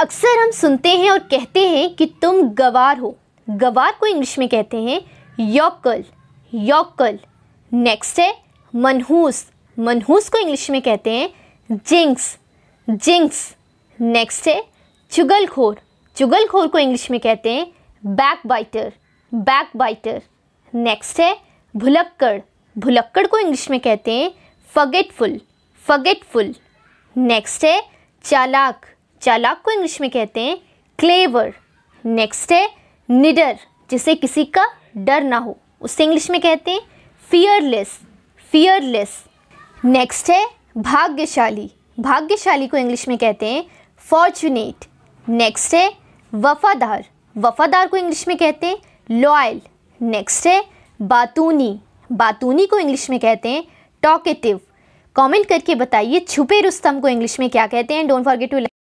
अक्सर हम सुनते हैं और कहते हैं कि तुम गवार हो गवार को इंग्लिश में कहते हैं योकल योकल नेक्स्ट है मनहूस मनहूस को इंग्लिश में कहते हैं जिंक्स जिंक्स नेक्स्ट है चुगलखोर चुगलखोर को इंग्लिश में कहते हैं backbiter backbiter next है भुलक्कड़ भुलक्कड़ को इंग्लिश में कहते हैं फगेटफुल फगेटफुल नेक्स्ट है चालाक चालाक को इंग्लिश में कहते हैं क्लेवर नेक्स्ट है निडर जिसे किसी का डर ना हो उसे इंग्लिश में कहते हैं फियरलेस फियरलेस नेक्स्ट है भाग्यशाली भाग्यशाली को इंग्लिश में कहते हैं फॉर्चुनेट नेक्स्ट है वफ़ादार वफ़ादार को इंग्लिश में कहते हैं लॉयल नेक्स्ट है बातूनी बातूनी को इंग्लिश में कहते हैं टॉकेटिव कमेंट करके बताइए छुपे रुस्तम को इंग्लिश में क्या कहते हैं डोंट फॉरगेट टू